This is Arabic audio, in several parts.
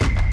Bye.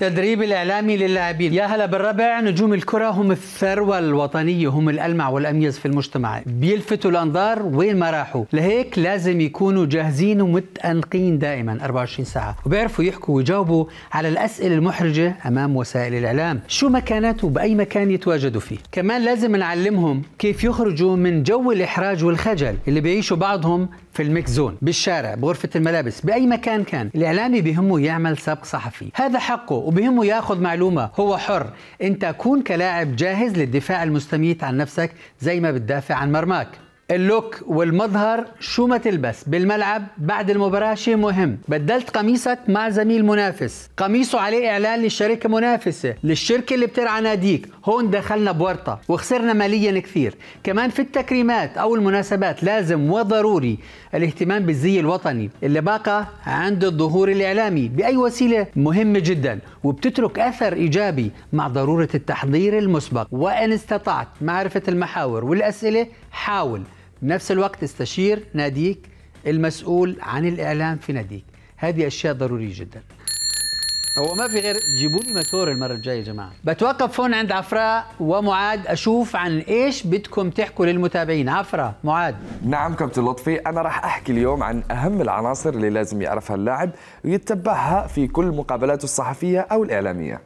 تدريب الإعلامي للاعبين يا هلا بالربع نجوم الكرة هم الثروة الوطنية هم الألمع والأميز في المجتمع بيلفتوا الأنظار وين ما راحوا لهيك لازم يكونوا جاهزين ومتأنقين دائما 24 ساعة وبيعرفوا يحكوا ويجاوبوا على الأسئلة المحرجة أمام وسائل الإعلام شو ما كانت وبأي مكان يتواجدوا فيه كمان لازم نعلمهم كيف يخرجوا من جو الإحراج والخجل اللي بيعيشوا بعضهم في الميكس زون بالشارع بغرفه الملابس باي مكان كان الاعلامي بهمه يعمل سبق صحفي هذا حقه وبهمه ياخذ معلومه هو حر انت كون كلاعب جاهز للدفاع المستميت عن نفسك زي ما بتدافع عن مرماك اللوك والمظهر شو ما تلبس بالملعب بعد المباراة شيء مهم بدلت قميصك مع زميل منافس قميصه عليه إعلان لشركة منافسة للشركة اللي بترعى ناديك هون دخلنا بورطة وخسرنا ماليا كثير كمان في التكريمات أو المناسبات لازم وضروري الاهتمام بالزي الوطني اللي باقى عند الظهور الإعلامي بأي وسيلة مهمة جدا وبتترك أثر إيجابي مع ضرورة التحضير المسبق وإن استطعت معرفة المحاور والأسئلة حاول بنفس الوقت استشير ناديك المسؤول عن الإعلام في ناديك هذه أشياء ضرورية جدا هو ما في غير جيبوا لي ماتور المره الجايه يا جماعه بتوقف هون عند عفراء ومعاد اشوف عن ايش بدكم تحكوا للمتابعين عفراء معاد نعم كابتن لطفي انا راح احكي اليوم عن اهم العناصر اللي لازم يعرفها اللاعب ويتبعها في كل مقابلاته الصحفيه او الاعلاميه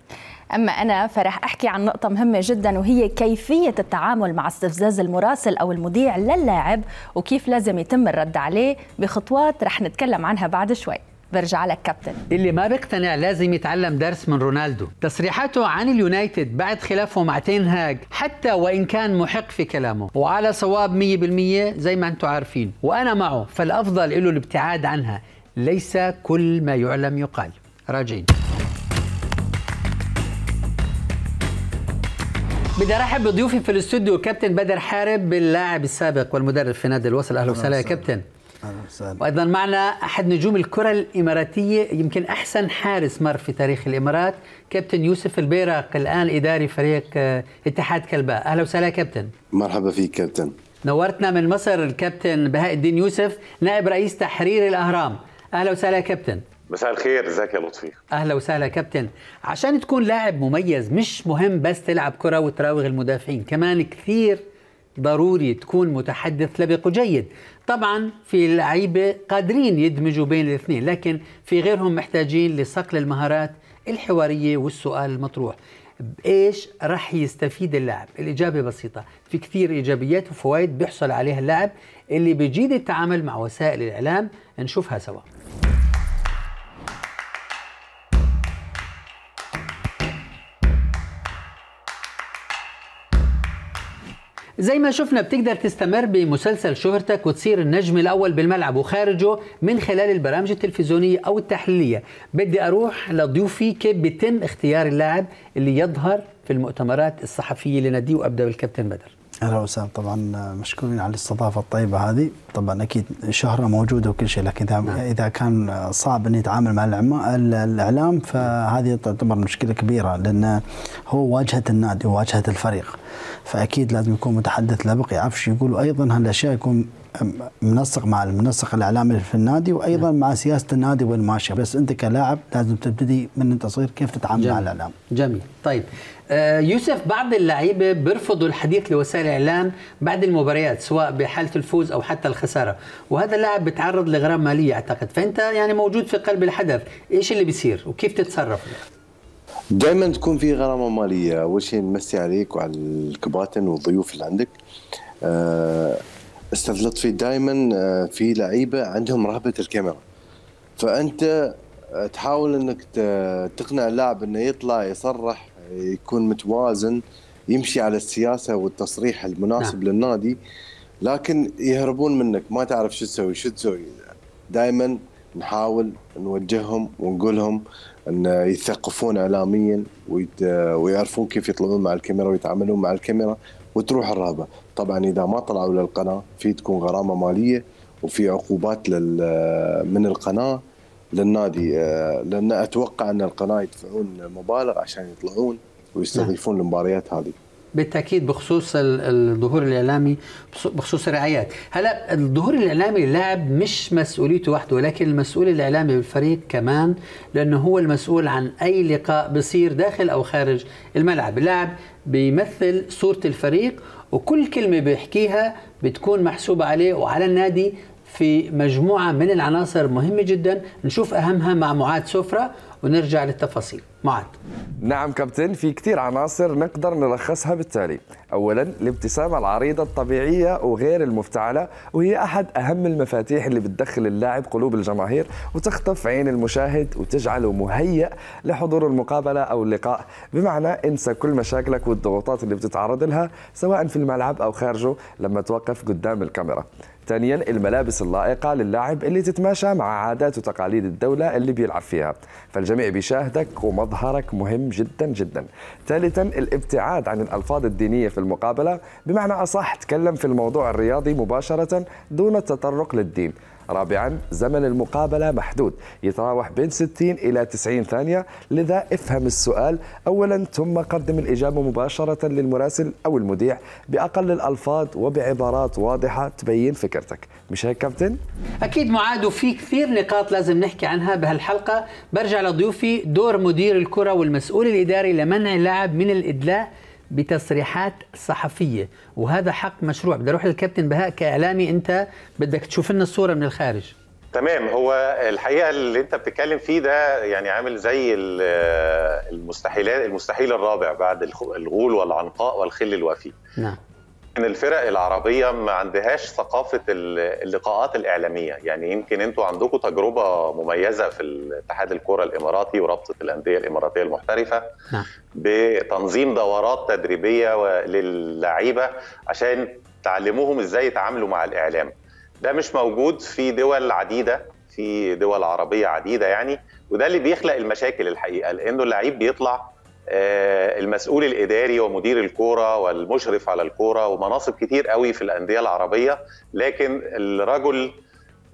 أما أنا فرح أحكي عن نقطة مهمة جدا وهي كيفية التعامل مع استفزاز المراسل أو المذيع للاعب وكيف لازم يتم الرد عليه بخطوات رح نتكلم عنها بعد شوي برجع لك كابتن اللي ما بيقتنع لازم يتعلم درس من رونالدو تصريحاته عن اليونايتد بعد خلافه مع تين هاج حتى وإن كان محق في كلامه وعلى صواب 100% زي ما أنتم عارفين وأنا معه فالأفضل له الابتعاد عنها ليس كل ما يعلم يقال راجعين بدي ارحب بضيوفي في الاستوديو كابتن بدر حارب اللاعب السابق والمدرب في نادي الوصل اهلا وسهلا يا كابتن اهلا وسهلا وايضا معنا احد نجوم الكره الاماراتيه يمكن احسن حارس مر في تاريخ الامارات كابتن يوسف البيرق الان اداري فريق آه، اتحاد كلباء اهلا وسهلا يا كابتن مرحبا فيك كابتن نورتنا من مصر الكابتن بهاء الدين يوسف نائب رئيس تحرير الاهرام اهلا وسهلا يا كابتن مساء الخير ازيك يا لطفي اهلا وسهلا كابتن عشان تكون لاعب مميز مش مهم بس تلعب كره وتراوغ المدافعين كمان كثير ضروري تكون متحدث لبق وجيد طبعا في لعيبه قادرين يدمجوا بين الاثنين لكن في غيرهم محتاجين لصقل المهارات الحواريه والسؤال المطروح بايش راح يستفيد اللاعب الاجابه بسيطه في كثير ايجابيات وفوائد بيحصل عليها اللاعب اللي بيجيد التعامل مع وسائل الاعلام نشوفها سوا زي ما شفنا بتقدر تستمر بمسلسل شهرتك وتصير النجم الاول بالملعب وخارجه من خلال البرامج التلفزيونيه او التحليليه بدي اروح لضيوفي كيف بيتم اختيار اللاعب اللي يظهر في المؤتمرات الصحفيه لنادي وابدا بالكابتن بدر اهلا وسهلا طبعا مشكورين على الاستضافه الطيبه هذه طبعا اكيد شهره موجوده وكل شيء لكن اذا نعم. اذا كان صعب ان يتعامل مع الاعلام فهذه تعتبر مشكله كبيره لان هو واجهه النادي وواجهه الفريق فاكيد لازم يكون متحدث لبق يعرف يقول وايضا هالاشياء يكون منسق مع المنسق الاعلامي في النادي وايضا نعم. مع سياسه النادي وين ماشيه بس انت كلاعب لازم تبتدي من انت صغير كيف تتعامل جميل. مع الاعلام جميل طيب آه، يوسف بعض اللعيبه بيرفضوا الحديث لوسائل الاعلام بعد المباريات سواء بحاله الفوز او حتى الخساره وهذا اللاعب بيتعرض لغرام ماليه اعتقد فانت يعني موجود في قلب الحدث ايش اللي بيصير وكيف تتصرف دائما تكون في غرامه ماليه اول شيء نمسي عليك وعلى الكباتن والضيوف اللي عندك آه، استاذ لطفي دائما آه، في لعيبه عندهم رهبه الكاميرا فانت آه، تحاول انك تقنع اللاعب انه يطلع يصرح يكون متوازن يمشي على السياسه والتصريح المناسب نعم. للنادي لكن يهربون منك ما تعرف شو تسوي شو تسوي دائما نحاول نوجههم ونقول لهم ان يثقفون اعلاميا ويعرفون كيف يطلعون مع الكاميرا ويتعاملون مع الكاميرا وتروح الرهبه، طبعا اذا ما طلعوا للقناه في تكون غرامه ماليه وفي عقوبات من القناه للنادي آه، لان اتوقع ان القناه يدفعون مبالغ عشان يطلعون ويستضيفون نعم. المباريات هذه. بالتاكيد بخصوص الظهور الاعلامي بخصوص الرعايات هلا الظهور الاعلامي اللاعب مش مسؤوليته وحده ولكن المسؤول الاعلامي بالفريق كمان لانه هو المسؤول عن اي لقاء بصير داخل او خارج الملعب اللاعب بيمثل صوره الفريق وكل كلمه بيحكيها بتكون محسوبه عليه وعلى النادي في مجموعه من العناصر مهمه جدا نشوف اهمها مع معاد سفره ونرجع للتفاصيل معك نعم كابتن في كثير عناصر نقدر نلخصها بالتالي أولا الابتسامة العريضة الطبيعية وغير المفتعلة وهي أحد أهم المفاتيح اللي بتدخل اللاعب قلوب الجماهير وتخطف عين المشاهد وتجعله مهيأ لحضور المقابلة أو اللقاء بمعنى انسى كل مشاكلك والضغوطات اللي بتتعرض لها سواء في الملعب أو خارجه لما توقف قدام الكاميرا ثانيا الملابس اللائقه للاعب اللي تتماشى مع عادات وتقاليد الدوله اللي بيلعب فيها فالجميع بيشاهدك ومظهر مظهرك مهم جدا جدا ثالثا الابتعاد عن الألفاظ الدينية في المقابلة بمعنى أصح تكلم في الموضوع الرياضي مباشرة دون التطرق للدين رابعا زمن المقابلة محدود يتراوح بين 60 إلى 90 ثانية لذا افهم السؤال أولا ثم قدم الإجابة مباشرة للمراسل أو المذيع بأقل الألفاظ وبعبارات واضحة تبين فكرتك مش هيك كابتن؟ أكيد معاد وفي كثير نقاط لازم نحكي عنها بهالحلقة برجع لضيوفي دور مدير الكرة والمسؤول الإداري لمنع اللاعب من الإدلاء بتصريحات صحفيه وهذا حق مشروع بدي اروح للكابتن بهاء كاعلامي انت بدك تشوف لنا الصوره من الخارج تمام هو الحقيقه اللي انت بتتكلم فيه ده يعني عامل زي المستحيلات المستحيل الرابع بعد الغول والعنقاء والخل الوفي نعم ان الفرق العربيه ما عندهاش ثقافه اللقاءات الاعلاميه يعني يمكن انتوا عندكم تجربه مميزه في اتحاد الكره الاماراتي ورابطه الانديه الاماراتيه المحترفه نعم. بتنظيم دورات تدريبيه للعيبه عشان تعلموهم ازاي يتعاملوا مع الاعلام ده مش موجود في دول عديده في دول عربيه عديده يعني وده اللي بيخلق المشاكل الحقيقه لانه اللعيب بيطلع آه، المسؤول الاداري ومدير الكوره والمشرف على الكوره ومناصب كتير قوي في الانديه العربيه لكن الرجل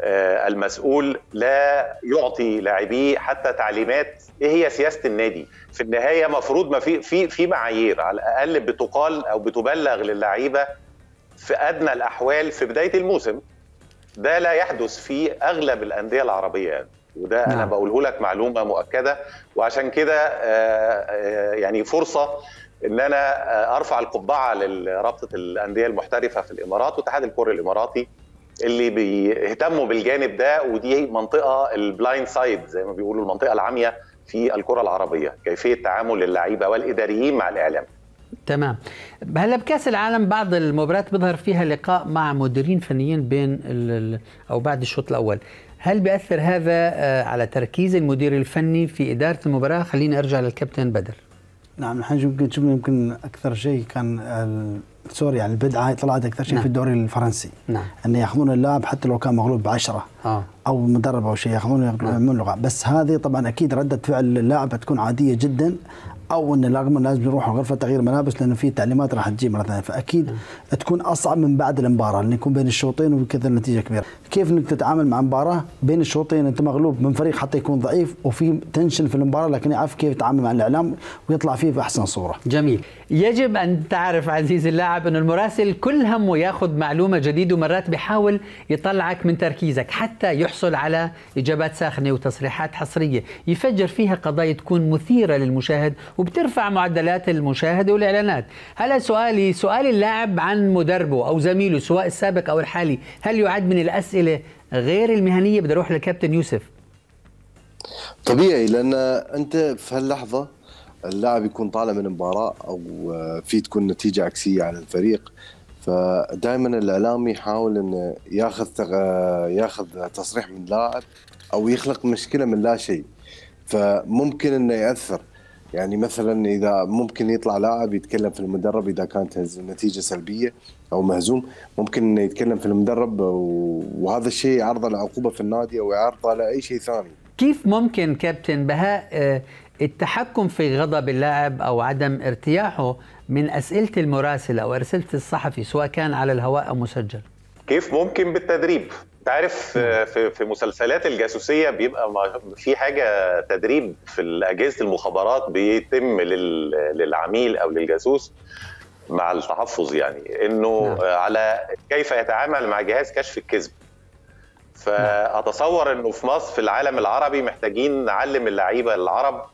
آه، المسؤول لا يعطي لاعبيه حتى تعليمات ايه هي سياسه النادي في النهايه مفروض ما في في في معايير على الاقل بتقال او بتبلغ للعيبه في ادنى الاحوال في بدايه الموسم ده لا يحدث في اغلب الانديه العربيه يعني. وده نعم. انا بقوله لك معلومه مؤكده وعشان كده آه، آه، يعني فرصه ان انا آه، ارفع القبعه لرابطه الانديه المحترفه في الامارات واتحاد الكره الاماراتي اللي بيهتموا بالجانب ده ودي منطقه البلايند سايد زي ما بيقولوا المنطقه العاميه في الكره العربيه كيفيه تعامل اللعيبه والاداريين مع الاعلام تمام هلا بكاس العالم بعض المباريات بيظهر فيها لقاء مع مديرين فنيين بين او بعد الشوط الاول هل بيأثر هذا آه، على تركيز المدير الفني في إدارة المباراة خليني أرجع للكابتن بدر نعم نحن يمكن شفنا يمكن اكثر شيء كان آه، سوري يعني البدعه طلعت اكثر شيء نعم. في الدوري الفرنسي نعم. انه ياخذون اللاعب حتى لو كان مغلوب بعشرة آه. او مدرب او شيء ياخذون نعم. يعملون لغه بس هذه طبعا اكيد رده فعل اللاعب تكون عاديه جدا او ان الاغمى لازم يروحوا غرفه تغيير ملابس لانه في تعليمات راح تجي مره ثانيه فاكيد م. تكون اصعب من بعد المباراه لان يكون بين الشوطين وكذا النتيجه كبيره كيف انك تتعامل مع مباراه بين الشوطين انت مغلوب من فريق حتى يكون ضعيف وفي تنشن في المباراه لكن يعرف كيف يتعامل مع الاعلام ويطلع فيه باحسن صوره جميل يجب ان تعرف عزيزي اللاعب ان المراسل كل همه ياخذ معلومه جديده ومرات بيحاول يطلعك من تركيزك حتى يحصل على اجابات ساخنه وتصريحات حصريه يفجر فيها قضايا تكون مثيره للمشاهد وبترفع معدلات المشاهده والاعلانات هلا سؤالي سؤال اللاعب عن مدربه او زميله سواء السابق او الحالي هل يعد من الاسئله غير المهنيه بدي اروح للكابتن يوسف طبيعي لان انت في هاللحظه اللاعب يكون طالع من مباراه او في تكون نتيجه عكسيه على الفريق فدائما الاعلام يحاول انه ياخذ ياخذ تصريح من لاعب او يخلق مشكله من لا شيء فممكن انه ياثر يعني مثلا اذا ممكن يطلع لاعب يتكلم في المدرب اذا كانت النتيجه سلبيه او مهزوم ممكن انه يتكلم في المدرب وهذا الشيء يعرضه لعقوبه في النادي او يعرضه لاي شيء ثاني كيف ممكن كابتن بهاء آه، التحكم في غضب اللاعب او عدم ارتياحه من اسئله المراسل او اسئله الصحفي سواء كان على الهواء او مسجل كيف ممكن بالتدريب انت عارف آه، في في مسلسلات الجاسوسيه بيبقى في حاجه تدريب في اجهزه المخابرات بيتم للعميل او للجاسوس مع التحفظ يعني انه نعم. آه، على كيف يتعامل مع جهاز كشف الكذب نعم. فاتصور انه في مصر في العالم العربي محتاجين نعلم اللعيبه العرب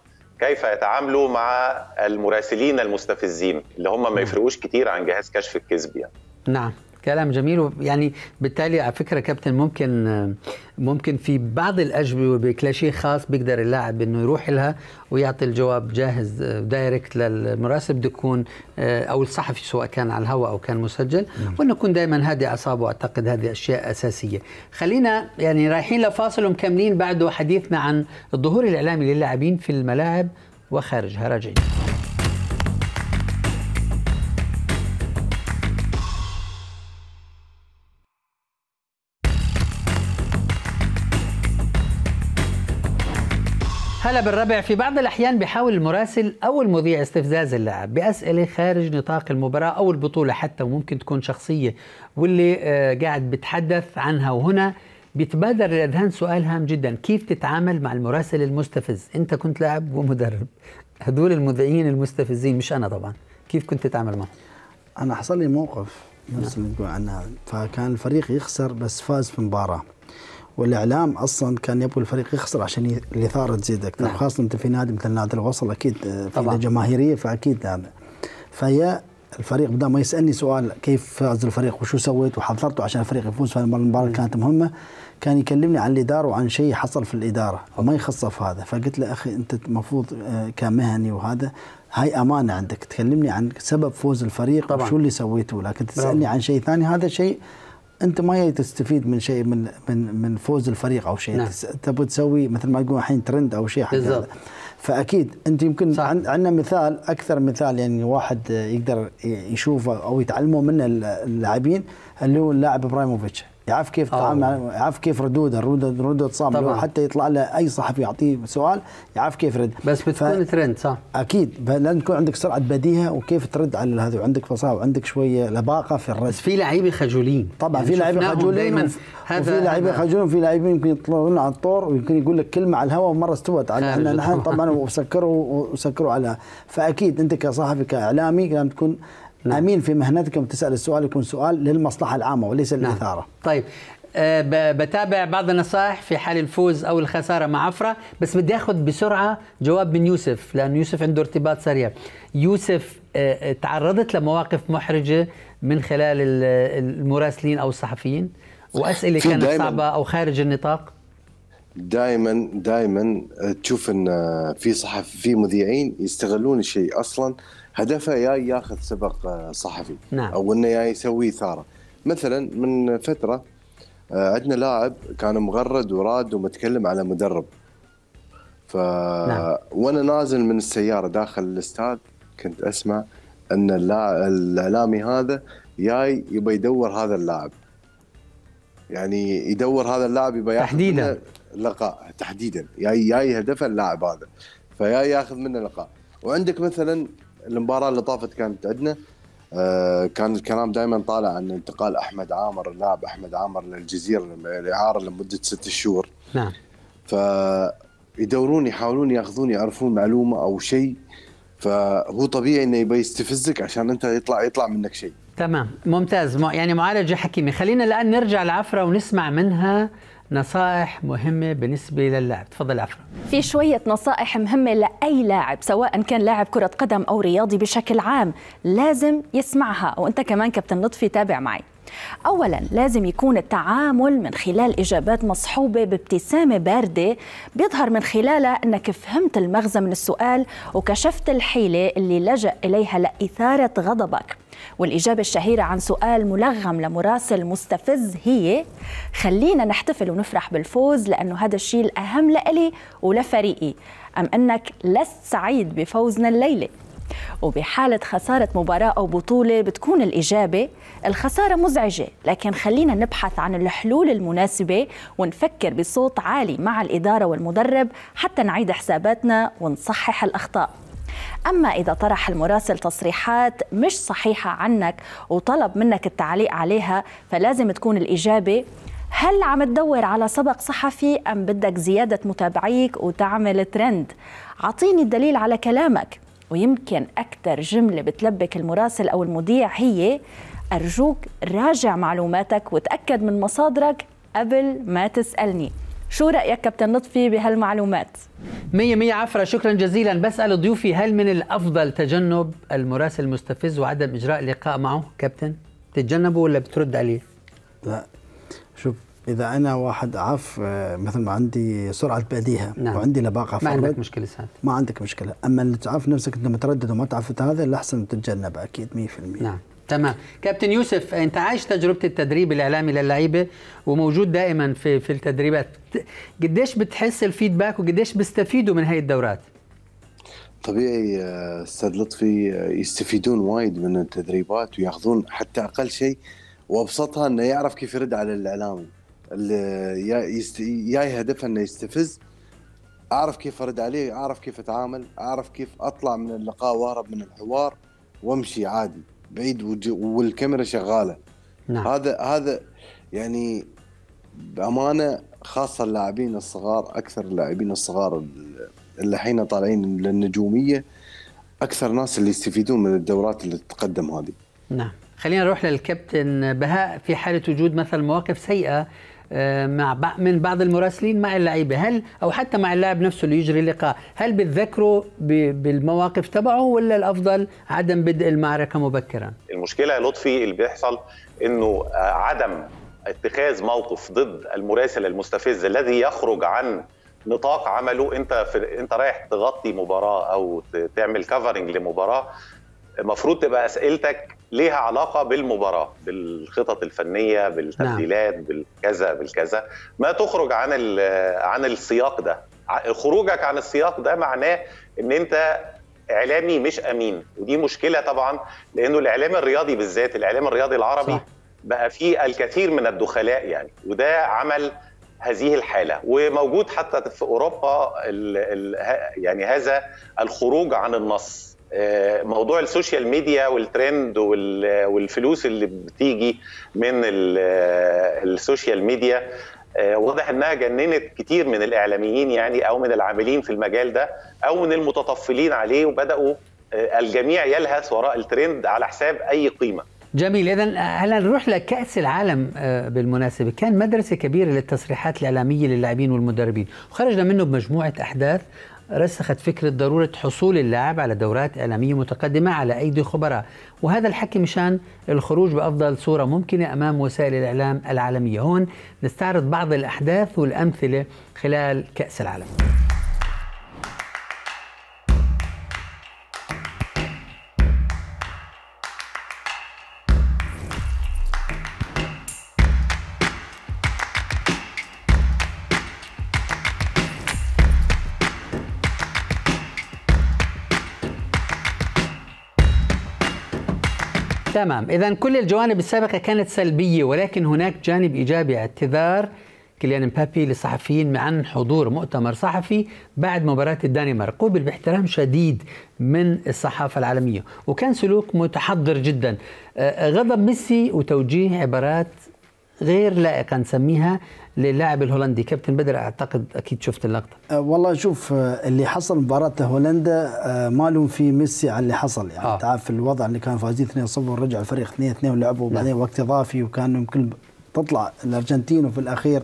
كيف يتعاملوا مع المراسلين المستفزين اللي هم ما يفرقوش كتير عن جهاز كشف الكذب يعني نعم كلام جميل يعني بالتالي على فكره كابتن ممكن ممكن في بعض الاجوبه بكلاشيه خاص بيقدر اللاعب انه يروح لها ويعطي الجواب جاهز دايركت للمراسل بده يكون آه، او الصحفي سواء كان على الهواء او كان مسجل نعم. وانه يكون دائما هادي اعصابه اعتقد هذه اشياء اساسيه خلينا يعني رايحين لفاصل ومكملين بعده حديثنا عن الظهور الاعلامي للاعبين في الملاعب وخارجها راجعين هلا بالربع في بعض الأحيان بيحاول المراسل أو المذيع استفزاز اللاعب بأسئلة خارج نطاق المباراة أو البطولة حتى وممكن تكون شخصية واللي آه، قاعد بتحدث عنها وهنا بيتبادر للأذهان سؤال هام جدا كيف تتعامل مع المراسل المستفز أنت كنت لاعب ومدرب هدول المذيعين المستفزين مش أنا طبعا كيف كنت تتعامل معهم أنا حصل لي موقف نفس اللي تقول عنها فكان الفريق يخسر بس فاز في مباراة والاعلام اصلا كان يبغى الفريق يخسر عشان الاثاره تزيد اكثر نعم. خاصه انت في نادي مثل نادي الوصل اكيد آه، في جماهيريه فاكيد هذا فيا الفريق بدل ما يسالني سؤال كيف فاز الفريق وشو سويت وحضرته عشان الفريق يفوز فالمباراه كانت مهمه كان يكلمني عن الاداره وعن شيء حصل في الاداره وما يخصه في هذا فقلت له اخي انت المفروض آه، كمهني وهذا هاي امانه عندك تكلمني عن سبب فوز الفريق طبعا. وشو اللي سويته لكن تسالني عن شيء ثاني هذا شيء انت ما جاي تستفيد من شيء من من من فوز الفريق او شيء نعم. تبغى تسوي مثل ما يقولون الحين ترند او شيء حق فاكيد انت يمكن صح. عندنا مثال اكثر مثال يعني واحد يقدر يشوفه او يتعلمه منه اللاعبين اللي هو اللاعب ابراهيموفيتش يعرف كيف تعامل آه، يعرف كيف ردوده ردود ردود صعبه طبعا. حتى يطلع له اي صحفي يعطيه سؤال يعرف كيف يرد بس بتكون ف... ترند صح اكيد لازم تكون عندك سرعه بديهه وكيف ترد على هذا وعندك فصاحه وعندك شويه لباقه في الرد بس في لعيبه خجولين طبعا يعني في لعيبه خجولين وفي لعيبه خجولين وفي لعيبه يمكن يطلعون على الطور ويمكن يقول لك كلمه على الهواء ومره استوت على احنا نحن طبعا وسكروا وسكروا على فاكيد انت كصحفي كاعلامي لازم تكون نعم. امين في مهنتكم تسال السؤال يكون سؤال للمصلحه العامه وليس نعم. للاثاره طيب أه بتابع بعض النصائح في حال الفوز او الخساره مع عفره بس بدي اخذ بسرعه جواب من يوسف لانه يوسف عنده ارتباط سريع يوسف أه, آه، تعرضت لمواقف محرجه من خلال المراسلين او الصحفيين واسئله كانت صعبه او خارج النطاق دائما دائما آه، تشوف ان آه، في صحف في مذيعين يستغلون الشيء اصلا هدفه يا ياخذ سبق آه، صحفي نعم. او انه يا يسوي اثاره مثلا من فتره آه، عندنا لاعب كان مغرد وراد ومتكلم على مدرب ف نعم. وانا نازل من السياره داخل الاستاد كنت اسمع ان الاعلامي هذا جاي يبى يدور هذا اللاعب يعني يدور هذا اللاعب يبى تحديدا لقاء تحديدا جاي جاي هدفه اللاعب هذا فيا ياخذ منه لقاء وعندك مثلا المباراه اللي طافت كانت عندنا آه، كان الكلام دائما طالع عن انتقال احمد عامر اللاعب احمد عامر للجزيره الاعاره لمده ست شهور نعم فيدورون يحاولون ياخذون يعرفون معلومه او شيء فهو طبيعي انه يبي يستفزك عشان انت يطلع يطلع منك شيء تمام ممتاز يعني معالجه حكيمه خلينا الان نرجع لعفره ونسمع منها نصائح مهمة بالنسبة للاعب تفضل عفرة في شوية نصائح مهمة لأي لاعب سواء كان لاعب كرة قدم أو رياضي بشكل عام لازم يسمعها وأنت كمان كابتن لطفي تابع معي اولا لازم يكون التعامل من خلال اجابات مصحوبه بابتسامه بارده بيظهر من خلالها انك فهمت المغزى من السؤال وكشفت الحيله اللي لجا اليها لاثاره غضبك والإجابة الشهيرة عن سؤال ملغم لمراسل مستفز هي خلينا نحتفل ونفرح بالفوز لأنه هذا الشيء الأهم لإلي ولفريقي أم أنك لست سعيد بفوزنا الليلة وبحالة خسارة مباراة أو بطولة بتكون الإجابة الخسارة مزعجة لكن خلينا نبحث عن الحلول المناسبة ونفكر بصوت عالي مع الإدارة والمدرب حتى نعيد حساباتنا ونصحح الأخطاء أما إذا طرح المراسل تصريحات مش صحيحة عنك وطلب منك التعليق عليها فلازم تكون الإجابة هل عم تدور على سبق صحفي أم بدك زيادة متابعيك وتعمل ترند؟ أعطيني الدليل على كلامك ويمكن أكثر جملة بتلبك المراسل أو المذيع هي أرجوك راجع معلوماتك وتأكد من مصادرك قبل ما تسألني شو رأيك كابتن لطفي بهالمعلومات؟ مية مية عفرة شكرا جزيلا بسأل ضيوفي هل من الأفضل تجنب المراسل المستفز وعدم إجراء لقاء معه كابتن؟ تتجنبه ولا بترد عليه؟ لا شوف إذا أنا واحد عف آه، مثلا عندي سرعة بديهة نعم. وعندي لباقة ما عندك مشكلة سهل. ما عندك مشكلة أما اللي تعرف نفسك أنت متردد وما تعرف هذا الأحسن تتجنبه أكيد 100% نعم تمام كابتن يوسف انت عايش تجربه التدريب الاعلامي للعيبه وموجود دائما في في التدريبات قديش بتحس الفيدباك وقديش بيستفيدوا من هاي الدورات طبيعي استاذ لطفي يستفيدون وايد من التدريبات وياخذون حتى اقل شيء وابسطها انه يعرف كيف يرد على الاعلامي اللي ياي هدفه انه يستفز اعرف كيف ارد عليه اعرف كيف اتعامل اعرف كيف اطلع من اللقاء واهرب من الحوار وامشي عادي بعيد والكاميرا شغاله نعم. هذا هذا يعني بامانه خاصه اللاعبين الصغار اكثر اللاعبين الصغار اللي حين طالعين للنجوميه اكثر ناس اللي يستفيدون من الدورات اللي تتقدم هذه نعم خلينا نروح للكابتن بهاء في حاله وجود مثلا مواقف سيئه آه، مع من بعض المراسلين مع اللعيبه هل او حتى مع اللاعب نفسه اللي يجري اللقاء هل بتذكره بالمواقف تبعه ولا الافضل عدم بدء المعركه مبكرا المشكله يا لطفي اللي بيحصل انه آه، عدم اتخاذ موقف ضد المراسل المستفز الذي يخرج عن نطاق عمله انت في انت رايح تغطي مباراه او تعمل كفرنج لمباراه المفروض تبقى اسئلتك ليها علاقه بالمباراه بالخطط الفنيه بالتبديلات نعم. بالكذا بالكذا ما تخرج عن عن السياق ده خروجك عن السياق ده معناه ان انت اعلامي مش امين ودي مشكله طبعا لانه الاعلام الرياضي بالذات الاعلام الرياضي العربي صح. بقى فيه الكثير من الدخلاء يعني وده عمل هذه الحاله وموجود حتى في اوروبا الـ الـ يعني هذا الخروج عن النص آه، موضوع السوشيال ميديا والترند والفلوس اللي بتيجي من آه، السوشيال ميديا آه، واضح انها جننت كتير من الاعلاميين يعني او من العاملين في المجال ده او من المتطفلين عليه وبداوا الجميع يلهث وراء الترند على حساب اي قيمه. جميل اذا هلا نروح لكاس العالم بالمناسبه كان مدرسه كبيره للتصريحات الاعلاميه للاعبين والمدربين وخرجنا منه بمجموعه احداث رسخت فكرة ضرورة حصول اللاعب على دورات إعلامية متقدمة على أيدي خبراء وهذا الحكي مشان الخروج بأفضل صورة ممكنة أمام وسائل الإعلام العالمية هون نستعرض بعض الأحداث والأمثلة خلال كأس العالم تمام إذا كل الجوانب السابقة كانت سلبية ولكن هناك جانب إيجابي اعتذار كيليان بابي للصحفيين عن حضور مؤتمر صحفي بعد مباراة الدنمارك قوبل باحترام شديد من الصحافة العالمية وكان سلوك متحضر جدا آه، آه، غضب ميسي وتوجيه عبارات غير لائقه نسميها للاعب الهولندي كابتن بدر اعتقد اكيد شفت اللقطه أه، والله شوف أه، اللي حصل مباراه هولندا أه، ما لهم في ميسي على اللي حصل يعني آه. تعرف الوضع اللي كان فازين 2-0 ورجع الفريق 2-2 ولعبوا نعم. بعدين وقت اضافي وكان يمكن تطلع الارجنتين وفي الاخير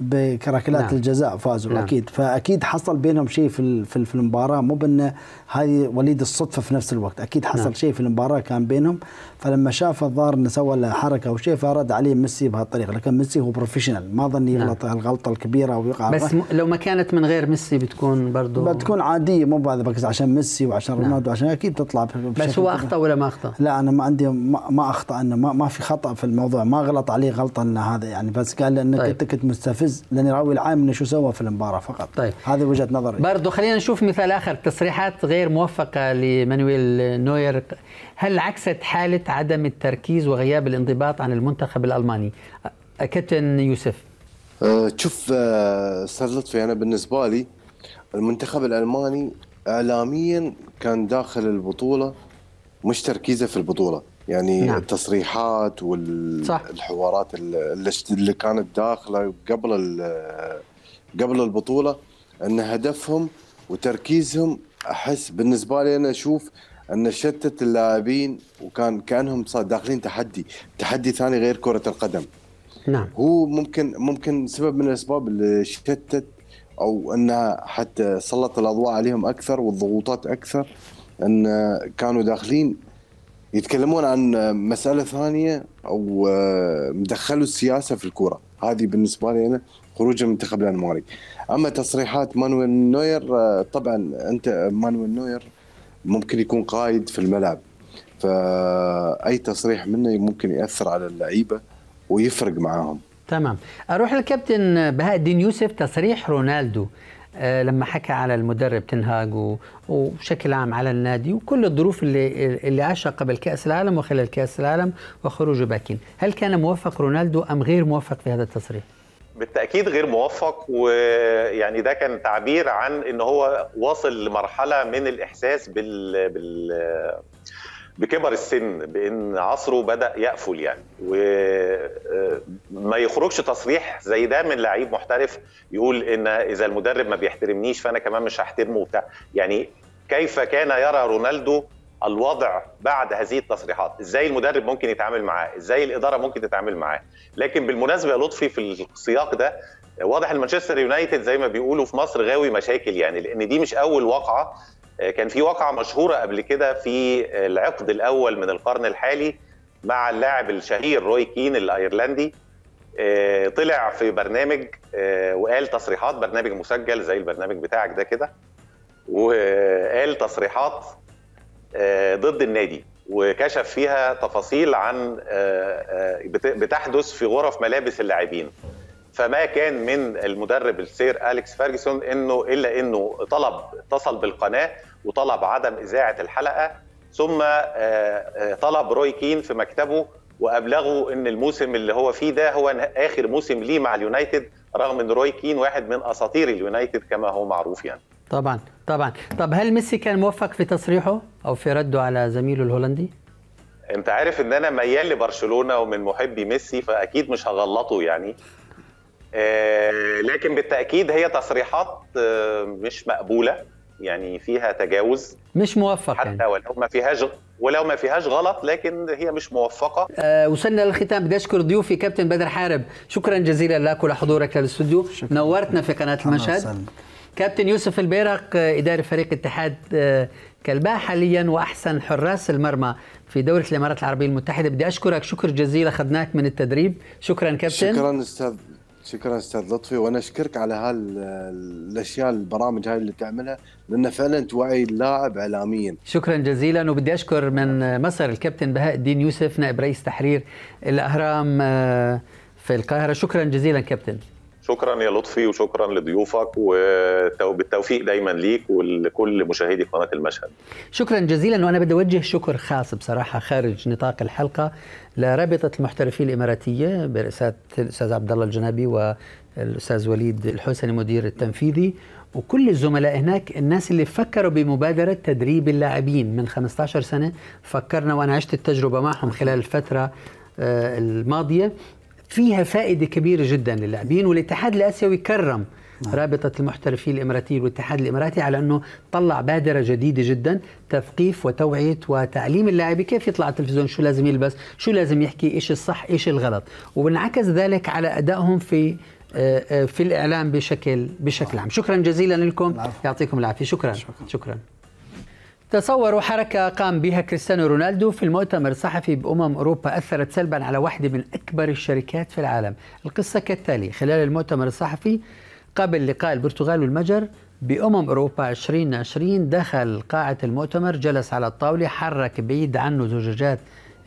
بكراكلات نعم. الجزاء فازوا نعم. اكيد فاكيد حصل بينهم شيء في في المباراه مو بانه هذه وليد الصدفه في نفس الوقت اكيد حصل نعم. شيء في المباراه كان بينهم فلما شاف الظاهر انه سوى له حركه او شيء فرد عليه ميسي بهالطريقه لكن ميسي هو بروفيشنال ما ظني نعم. يغلط نعم. الغلطه الكبيره او يقع بس م... لو ما كانت من غير ميسي بتكون برضه بتكون عاديه مو بهذا بس عشان ميسي وعشان نعم. رونالدو عشان اكيد تطلع بس هو اخطا ولا ما اخطا؟ لا انا ما عندي ما, ما اخطا انه ما, ما في خطا في الموضوع ما غلط عليه غلطه انه هذا يعني بس قال انك طيب. انت كنت مستفز لاني راوي العام انه شو سوى في المباراه فقط طيب هذه وجهه نظري برضه خلينا نشوف مثال اخر تصريحات غير غير موفقة لمانويل نوير هل عكست حالة عدم التركيز وغياب الانضباط عن المنتخب الألماني أه، كابتن يوسف أه، شوف استاذ أه، لطفي انا بالنسبه لي المنتخب الالماني اعلاميا كان داخل البطوله مش تركيزه في البطوله يعني نعم. التصريحات والحوارات اللي كانت داخله قبل قبل البطوله ان هدفهم وتركيزهم احس بالنسبه لي انا اشوف انه شتت اللاعبين وكان كانهم داخلين تحدي تحدي ثاني غير كره القدم نعم هو ممكن ممكن سبب من الاسباب اللي شتت او انها حتى سلط الاضواء عليهم اكثر والضغوطات اكثر ان كانوا داخلين يتكلمون عن مساله ثانيه او آه، مدخلوا السياسه في الكوره هذه بالنسبه لي انا خروج المنتخب الانماري اما تصريحات مانويل نوير آه، طبعا انت مانويل نوير ممكن يكون قائد في الملعب فاي تصريح منه ممكن ياثر على اللعيبه ويفرق معاهم تمام اروح للكابتن بهاء الدين يوسف تصريح رونالدو أه لما حكى على المدرب تنهاج وبشكل عام على النادي وكل الظروف اللي اللي عاشها قبل كاس العالم وخلال كاس العالم وخروج باكين، هل كان موفق رونالدو ام غير موفق في هذا التصريح؟ بالتاكيد غير موفق ويعني ده كان تعبير عن ان هو واصل لمرحله من الاحساس بال, بال... بكبر السن بان عصره بدا يقفل يعني وما آه، يخرجش تصريح زي ده من لعيب محترف يقول ان اذا المدرب ما بيحترمنيش فانا كمان مش هحترمه وبتاع يعني كيف كان يرى رونالدو الوضع بعد هذه التصريحات ازاي المدرب ممكن يتعامل معاه ازاي الاداره ممكن تتعامل معاه لكن بالمناسبه يا لطفي في السياق ده واضح ان مانشستر يونايتد زي ما بيقولوا في مصر غاوي مشاكل يعني لان دي مش اول واقعه آه، كان في واقعه مشهوره قبل كده في العقد الاول من القرن الحالي مع اللاعب الشهير روي كين الايرلندي آه، طلع في برنامج آه، وقال تصريحات برنامج مسجل زي البرنامج بتاعك ده كده وقال تصريحات آه، ضد النادي وكشف فيها تفاصيل عن آه، آه، بتحدث في غرف ملابس اللاعبين فما كان من المدرب السير اليكس فيرجسون انه الا انه طلب اتصل بالقناه وطلب عدم اذاعه الحلقه ثم طلب روي كين في مكتبه وابلغه ان الموسم اللي هو فيه ده هو اخر موسم ليه مع اليونايتد رغم ان روي كين واحد من اساطير اليونايتد كما هو معروف يعني طبعا طبعا طب هل ميسي كان موفق في تصريحه او في رده على زميله الهولندي انت عارف ان انا ميال لبرشلونه ومن محبي ميسي فاكيد مش هغلطه يعني آه، لكن بالتاكيد هي تصريحات آه، مش مقبوله يعني فيها تجاوز مش موفق حتى يعني. ولو ما فيهاش ولو ما فيهاش غلط لكن هي مش موفقه آه وصلنا للختام بدي اشكر ضيوفي كابتن بدر حارب شكرا جزيلا لك ولحضورك للاستوديو نورتنا في قناه المشهد كابتن يوسف البيرق اداري فريق اتحاد آه، كلباء حاليا واحسن حراس المرمى في دوله الامارات العربيه المتحده بدي اشكرك شكر جزيل اخذناك من التدريب شكرا كابتن شكرا استاذ شكرا استاذ لطفي وانا اشكرك على هالاشياء البرامج هاي اللي تعملها لان فعلا توعي اللاعب اعلاميا. شكرا جزيلا وبدي اشكر من مصر الكابتن بهاء الدين يوسف نائب رئيس تحرير الاهرام آه، في القاهره، شكرا جزيلا كابتن. شكرا يا لطفي وشكرا لضيوفك وبالتوفيق دايما ليك ولكل مشاهدي قناه المشهد. شكرا جزيلا وانا بدي اوجه شكر خاص بصراحه خارج نطاق الحلقه لرابطه المحترفين الاماراتيه برئاسه الاستاذ عبد الله الجنابي والاستاذ وليد الحسني مدير التنفيذي وكل الزملاء هناك الناس اللي فكروا بمبادرة تدريب اللاعبين من 15 سنة فكرنا وأنا عشت التجربة معهم خلال الفترة آه، الماضية فيها فائدة كبيرة جدا للاعبين والاتحاد الآسيوي كرم نعم. رابطة المحترفين الإماراتيين والاتحاد الإماراتي على أنه طلع بادرة جديدة جدا تثقيف وتوعية وتعليم اللاعب كيف يطلع على التلفزيون شو لازم يلبس شو لازم يحكي إيش الصح إيش الغلط وبنعكس ذلك على أدائهم في آه، آه، في الإعلام بشكل بشكل عام شكرا جزيلا لكم يعطيكم العافية شكرا شكرا, شكرا. تصوروا حركة قام بها كريستيانو رونالدو في المؤتمر الصحفي بأمم أوروبا أثرت سلبا على واحدة من أكبر الشركات في العالم القصة كالتالي خلال المؤتمر الصحفي قبل لقاء البرتغال والمجر بأمم أوروبا 2020 دخل قاعة المؤتمر جلس على الطاولة حرك بعيد عنه زجاجات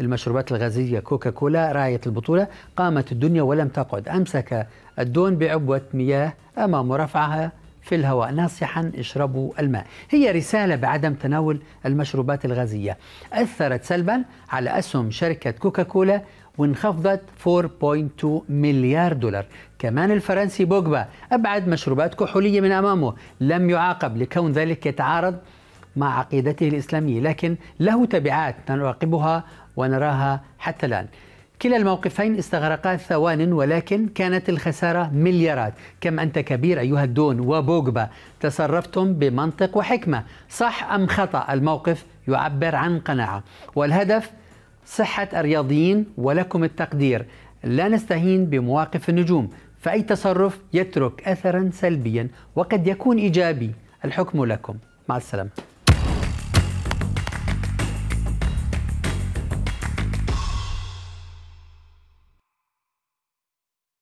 المشروبات الغازية كوكا كولا راية البطولة قامت الدنيا ولم تقعد أمسك الدون بعبوة مياه أمامه رفعها في الهواء ناصحا اشربوا الماء هي رسالة بعدم تناول المشروبات الغازية أثرت سلبا على أسهم شركة كوكاكولا وانخفضت 4.2 مليار دولار كمان الفرنسي بوجبا أبعد مشروبات كحولية من أمامه لم يعاقب لكون ذلك يتعارض مع عقيدته الإسلامية لكن له تبعات نراقبها ونراها حتى الآن كلا الموقفين استغرقا ثوان ولكن كانت الخسارة مليارات كم أنت كبير أيها الدون وبوجبا تصرفتم بمنطق وحكمة صح أم خطأ الموقف يعبر عن قناعة والهدف صحة الرياضيين ولكم التقدير لا نستهين بمواقف النجوم فأي تصرف يترك أثرا سلبيا وقد يكون إيجابي الحكم لكم مع السلامة